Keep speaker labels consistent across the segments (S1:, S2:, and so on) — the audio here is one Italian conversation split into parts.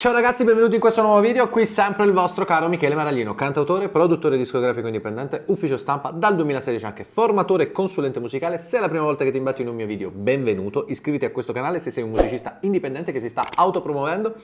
S1: Ciao ragazzi, benvenuti in questo nuovo video, qui sempre il vostro caro Michele Maraglino, cantautore, produttore discografico indipendente, ufficio stampa, dal 2016 anche formatore e consulente musicale. Se è la prima volta che ti imbatti in un mio video, benvenuto, iscriviti a questo canale se sei un musicista indipendente che si sta autopromuovendo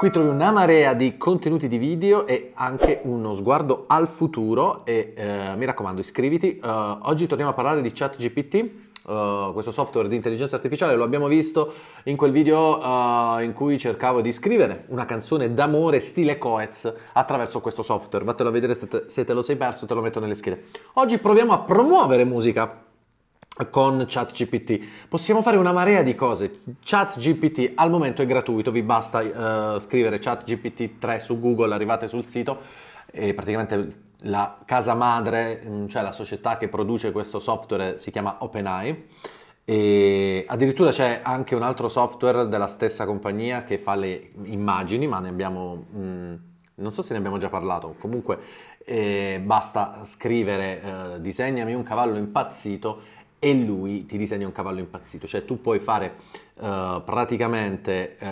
S1: Qui trovi una marea di contenuti di video e anche uno sguardo al futuro e eh, mi raccomando iscriviti. Uh, oggi torniamo a parlare di ChatGPT. Uh, questo software di intelligenza artificiale lo abbiamo visto in quel video uh, in cui cercavo di scrivere una canzone d'amore stile Coez attraverso questo software. Vattelo a vedere se te, se te lo sei perso, te lo metto nelle schede. Oggi proviamo a promuovere musica con ChatGPT. Possiamo fare una marea di cose. ChatGPT al momento è gratuito, vi basta uh, scrivere ChatGPT 3 su Google, arrivate sul sito e praticamente la casa madre, mm, cioè la società che produce questo software si chiama OpenAI e addirittura c'è anche un altro software della stessa compagnia che fa le immagini, ma ne abbiamo mh, mm, non so se ne abbiamo già parlato, comunque eh, basta scrivere eh, disegnami un cavallo impazzito e lui ti disegna un cavallo impazzito, cioè tu puoi fare uh, praticamente uh,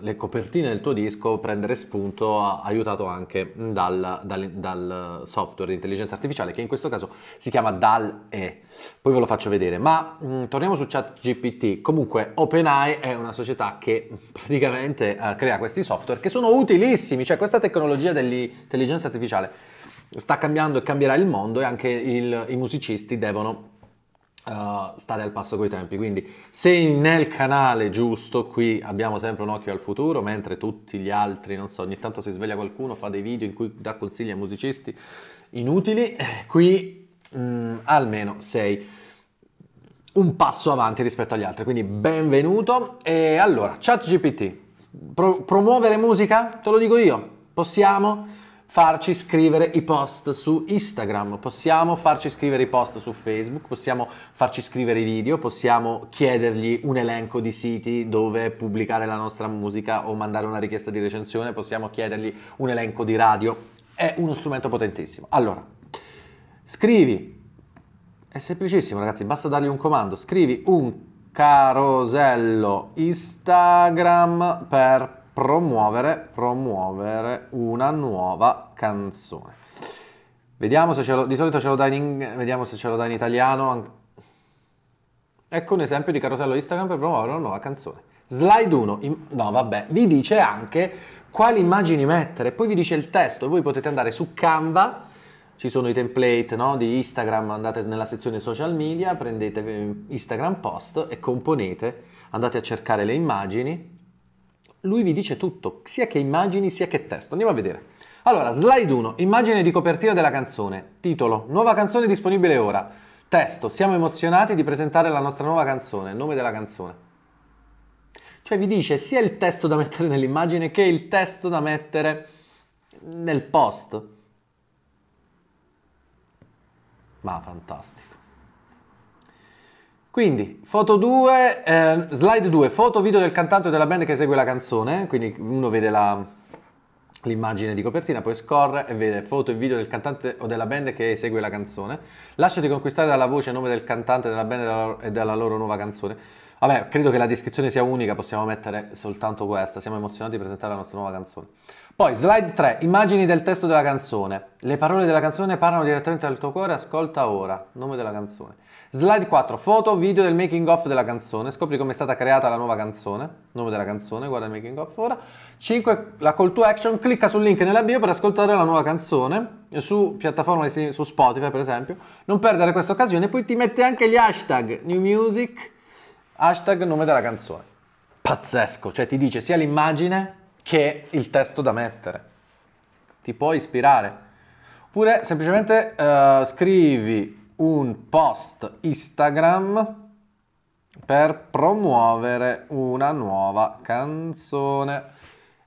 S1: le copertine del tuo disco, prendere spunto, aiutato anche dal, dal, dal, software di intelligenza artificiale che in questo caso si chiama DAL-E, poi ve lo faccio vedere, ma mh, mm, torniamo su ChatGPT, comunque OpenAI è una società che praticamente uh, crea questi software che sono utilissimi, cioè questa tecnologia dell'intelligenza artificiale sta cambiando e cambierà il mondo e anche il, i musicisti devono stare al passo coi tempi. Quindi se nel canale giusto qui abbiamo sempre un occhio al futuro, mentre tutti gli altri, non so, ogni tanto si sveglia qualcuno, fa dei video in cui dà consigli ai musicisti inutili, eh, qui mh, mm, almeno sei un passo avanti rispetto agli altri. Quindi benvenuto. E allora, ChatGPT, pro- promuovere musica? Te lo dico io, possiamo? farci scrivere i post su Instagram, possiamo farci scrivere i post su Facebook, possiamo farci scrivere i video, possiamo chiedergli un elenco di siti dove pubblicare la nostra musica o mandare una richiesta di recensione, possiamo chiedergli un elenco di radio. È uno strumento potentissimo. Allora, scrivi, è semplicissimo ragazzi, basta dargli un comando, scrivi un carosello Instagram per promuovere, promuovere una nuova canzone. Vediamo se ce l'ho, di solito ce l'ho dai in, vediamo se ce lo dai in italiano. Ecco un esempio di carosello Instagram per promuovere una nuova canzone. Slide 1, no vabbè, vi dice anche quali immagini mettere, poi vi dice il testo, voi potete andare su Canva, ci sono i template no, di Instagram, andate nella sezione social media, prendete ehm, Instagram post e componete, andate a cercare le immagini, lui vi dice tutto, sia che immagini sia che testo. Andiamo a vedere. Allora, slide 1, immagine di copertina della canzone, titolo, nuova canzone disponibile ora, testo, siamo emozionati di presentare la nostra nuova canzone, nome della canzone. Cioè vi dice sia il testo da mettere nell'immagine che il testo da mettere nel post. Ma fantastico. Quindi, foto 2, eh, slide 2, foto video del cantante o della band che esegue la canzone, quindi uno vede l'immagine di copertina, poi scorre e vede foto e video del cantante o della band che esegue la canzone. Lasciati conquistare dalla voce il nome del cantante, della band e dalla, e dalla loro nuova canzone. Vabbè, credo che la descrizione sia unica, possiamo mettere soltanto questa. Siamo emozionati di presentare la nostra nuova canzone. Poi, slide 3, immagini del testo della canzone. Le parole della canzone parlano direttamente al tuo cuore, ascolta ora, nome della canzone. Slide 4, foto, video del making of della canzone, scopri come è stata creata la nuova canzone, nome della canzone, guarda il making of ora. 5, la call to action, clicca sul link nella bio per ascoltare la nuova canzone, su piattaforma su Spotify per esempio, non perdere questa occasione, poi ti mette anche gli hashtag, new music, hashtag nome della canzone. Pazzesco, cioè ti dice sia l'immagine che il testo da mettere, ti può ispirare. Oppure semplicemente uh, scrivi un post Instagram per promuovere una nuova canzone.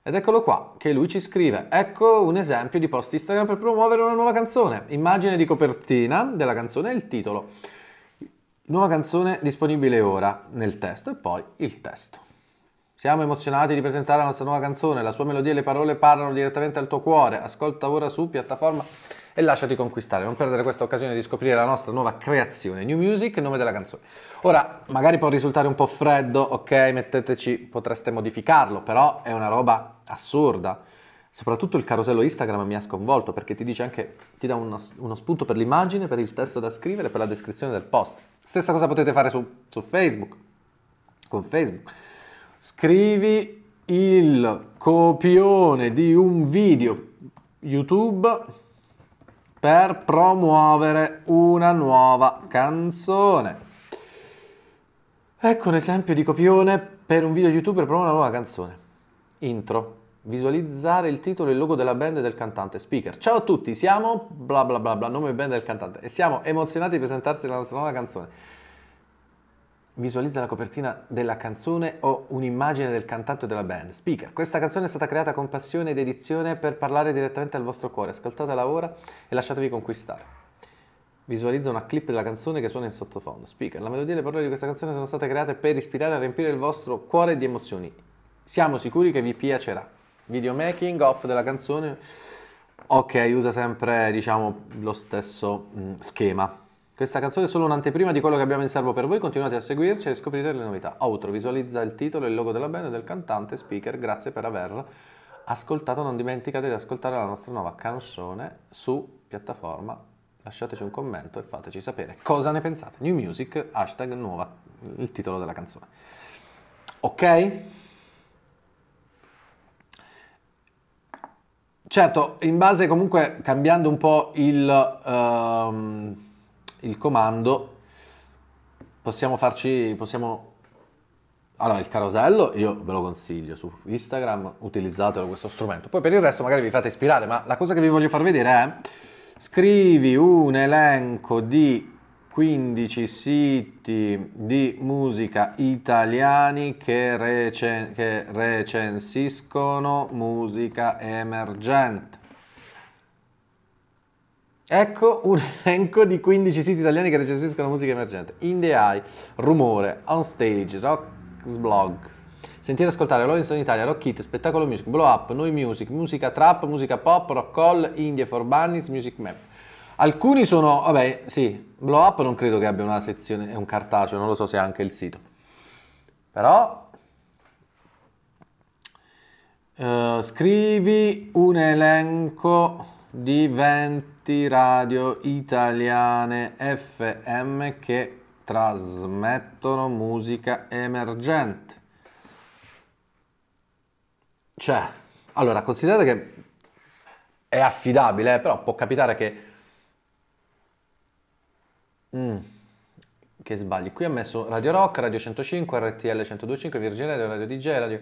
S1: Ed eccolo qua che lui ci scrive, ecco un esempio di post Instagram per promuovere una nuova canzone. Immagine di copertina della canzone e il titolo. Nuova canzone disponibile ora nel testo e poi il testo. Siamo emozionati di presentare la nostra nuova canzone, la sua melodia e le parole parlano direttamente al tuo cuore. Ascolta ora su piattaforma e lasciati conquistare. Non perdere questa occasione di scoprire la nostra nuova creazione, New Music, il nome della canzone. Ora, magari può risultare un po' freddo, ok, metteteci, potreste modificarlo, però è una roba assurda. Soprattutto il carosello Instagram mi ha sconvolto perché ti dice anche, ti dà uno, uno spunto per l'immagine, per il testo da scrivere, per la descrizione del post. Stessa cosa potete fare su, su Facebook, con Facebook scrivi il copione di un video YouTube per promuovere una nuova canzone. Ecco un esempio di copione per un video YouTube per promuovere una nuova canzone. Intro. Visualizzare il titolo e il logo della band e del cantante. Speaker. Ciao a tutti, siamo bla bla bla bla, nome e band del cantante. E siamo emozionati di presentarsi la nostra nuova canzone visualizza la copertina della canzone o un'immagine del cantante della band. Speaker, questa canzone è stata creata con passione ed edizione per parlare direttamente al vostro cuore. Ascoltatela ora e lasciatevi conquistare. Visualizza una clip della canzone che suona in sottofondo. Speaker, la melodia e le parole di questa canzone sono state create per ispirare e riempire il vostro cuore di emozioni. Siamo sicuri che vi piacerà. Video making off della canzone. Ok, usa sempre, diciamo, lo stesso mh, mm, schema. Questa canzone è solo un'anteprima di quello che abbiamo in serbo per voi, continuate a seguirci e scoprite le novità. Outro visualizza il titolo e il logo della band e del cantante speaker, grazie per aver ascoltato, non dimenticate di ascoltare la nostra nuova canzone su piattaforma, lasciateci un commento e fateci sapere cosa ne pensate. New Music, hashtag nuova, il titolo della canzone. Ok? Certo, in base comunque cambiando un po' il... Um, il comando, possiamo farci, possiamo... Allora, il carosello io ve lo consiglio, su Instagram utilizzatelo questo strumento. Poi per il resto magari vi fate ispirare, ma la cosa che vi voglio far vedere è scrivi un elenco di 15 siti di musica italiani che, recen che recensiscono musica emergente. Ecco un elenco di 15 siti italiani che recensiscono musica emergente. In the Eye, Rumore, On Stage, Rocks Blog, Sentire e ascoltare Lorenzo in Italia, Rock Hit, Spettacolo Music, Blow Up, Noi Music, Musica Trap, Musica Pop, Rock Call, India for Bunnies, Music Map. Alcuni sono, vabbè, sì, Blow Up non credo che abbia una sezione, è un cartaceo, non lo so se è anche il sito. Però eh, scrivi un elenco di 20 radio italiane FM che trasmettono musica emergente. Cioè, allora, considerate che è affidabile, eh, però può capitare che... Mm, che sbagli. Qui ha messo Radio Rock, Radio 105, RTL 125, Virgin Radio, Radio DJ, Radio...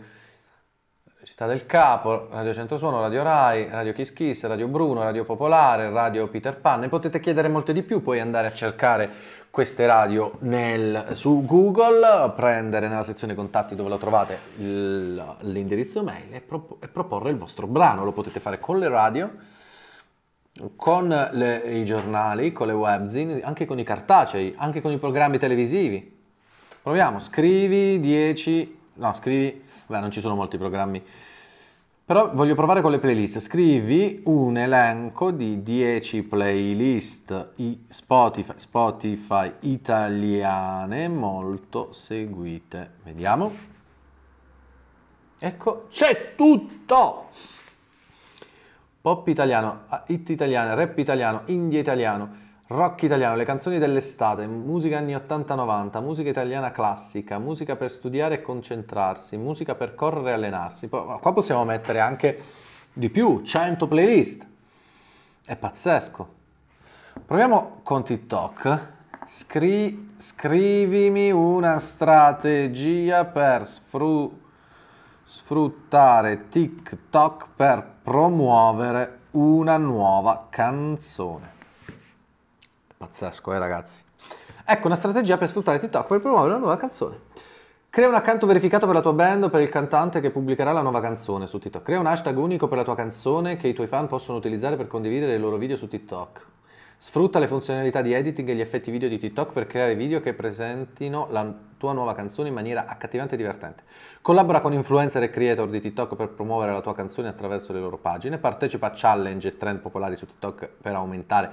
S1: Città del Capo, Radio Centrosuono, Radio Rai, Radio Kiss Kiss, Radio Bruno, Radio Popolare, Radio Peter Pan, ne potete chiedere molte di più, puoi andare a cercare queste radio nel, su Google, prendere nella sezione contatti dove lo trovate l'indirizzo mail e, pro, e, proporre il vostro brano, lo potete fare con le radio, con le, i giornali, con le webzine, anche con i cartacei, anche con i programmi televisivi. Proviamo, scrivi 10 No, scrivi... Beh, non ci sono molti programmi. Però voglio provare con le playlist. Scrivi un elenco di 10 playlist Spotify, Spotify italiane molto seguite. Vediamo. Ecco, c'è tutto! Pop italiano, hit italiano, rap italiano, indie italiano, Rock italiano, le canzoni dell'estate, musica anni 80-90, musica italiana classica, musica per studiare e concentrarsi, musica per correre e allenarsi. Poi, qua possiamo mettere anche di più, 100 playlist. È pazzesco. Proviamo con TikTok. Scri- scrivimi una strategia per sfru- sfruttare TikTok per promuovere una nuova canzone. Pazzesco, eh ragazzi. Ecco una strategia per sfruttare TikTok per promuovere una nuova canzone. Crea un account verificato per la tua band o per il cantante che pubblicherà la nuova canzone su TikTok. Crea un hashtag unico per la tua canzone che i tuoi fan possono utilizzare per condividere i loro video su TikTok. Sfrutta le funzionalità di editing e gli effetti video di TikTok per creare video che presentino la tua nuova canzone in maniera accattivante e divertente. Collabora con influencer e creator di TikTok per promuovere la tua canzone attraverso le loro pagine. Partecipa a challenge e trend popolari su TikTok per aumentare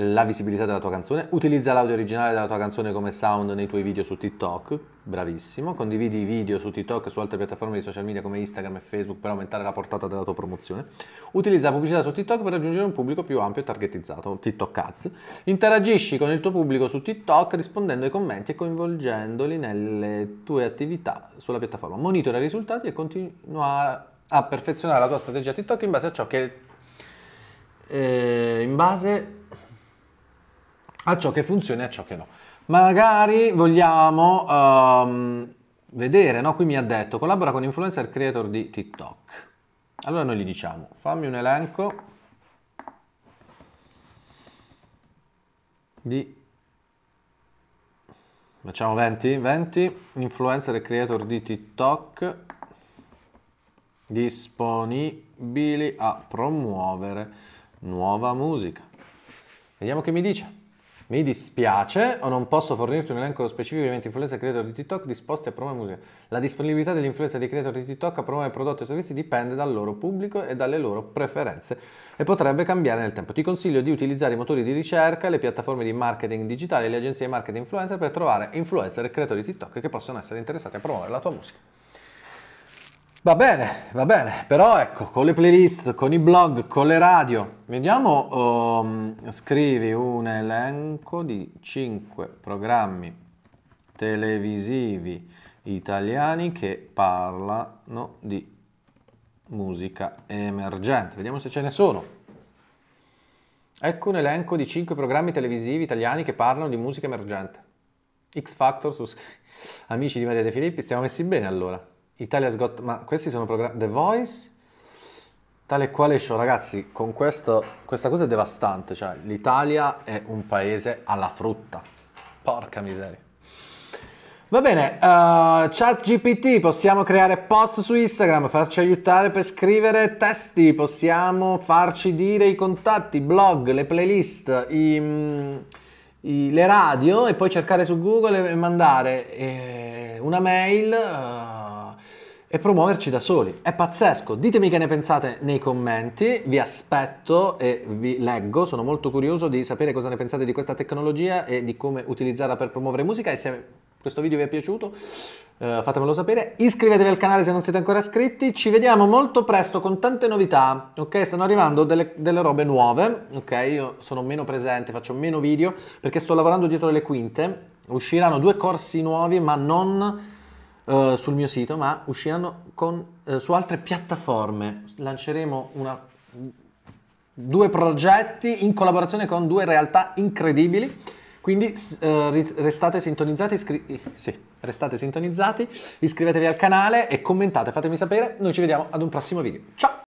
S1: la visibilità della tua canzone, utilizza l'audio originale della tua canzone come sound nei tuoi video su TikTok, bravissimo, condividi i video su TikTok e su altre piattaforme di social media come Instagram e Facebook per aumentare la portata della tua promozione, utilizza la pubblicità su TikTok per raggiungere un pubblico più ampio e targetizzato, TikTok ads, interagisci con il tuo pubblico su TikTok rispondendo ai commenti e coinvolgendoli nelle tue attività sulla piattaforma, monitora i risultati e continua a perfezionare la tua strategia TikTok in base a ciò che... Eh, in base a ciò che funziona e a ciò che no. Magari vogliamo um, vedere, no? Qui mi ha detto, collabora con influencer creator di TikTok. Allora noi gli diciamo, fammi un elenco di... Facciamo 20, 20 influencer e creator di TikTok disponibili a promuovere nuova musica. Vediamo che mi dice. Mi dispiace, o non posso fornirti un elenco specifico di 20 influencer creator di TikTok disposti a promuovere musica. La disponibilità degli influencer di creator di TikTok a promuovere prodotti e servizi dipende dal loro pubblico e dalle loro preferenze e potrebbe cambiare nel tempo. Ti consiglio di utilizzare i motori di ricerca, le piattaforme di marketing digitale e le agenzie di marketing influencer per trovare influencer e creatori di TikTok che possono essere interessati a promuovere la tua musica. Va bene, va bene, però ecco, con le playlist, con i blog, con le radio, vediamo, um, scrivi un elenco di 5 programmi televisivi italiani che parlano di musica emergente. Vediamo se ce ne sono. Ecco un elenco di 5 programmi televisivi italiani che parlano di musica emergente. X Factor, amici di Maria De Filippi, stiamo messi bene allora. Italia's Got... Ma questi sono programmi... The Voice? Tale e quale show, ragazzi, con questo, questa cosa è devastante, cioè l'Italia è un paese alla frutta. Porca miseria. Va bene, uh, eh, chat GPT, possiamo creare post su Instagram, farci aiutare per scrivere testi, possiamo farci dire i contatti, blog, le playlist, i, i, le radio e poi cercare su Google e mandare eh, una mail. Uh, e promuoverci da soli. È pazzesco, ditemi che ne pensate nei commenti, vi aspetto e vi leggo, sono molto curioso di sapere cosa ne pensate di questa tecnologia e di come utilizzarla per promuovere musica e se questo video vi è piaciuto eh, fatemelo sapere, iscrivetevi al canale se non siete ancora iscritti, ci vediamo molto presto con tante novità, ok? Stanno arrivando delle, delle robe nuove, ok? Io sono meno presente, faccio meno video perché sto lavorando dietro le quinte, usciranno due corsi nuovi ma non eh, sul mio sito, ma usciranno con, uh, su altre piattaforme. Lanceremo una, due progetti in collaborazione con due realtà incredibili. Quindi uh, restate, sintonizzati, iscri- sì, restate sintonizzati, iscrivetevi al canale e commentate, fatemi sapere. Noi ci vediamo ad un prossimo video. Ciao!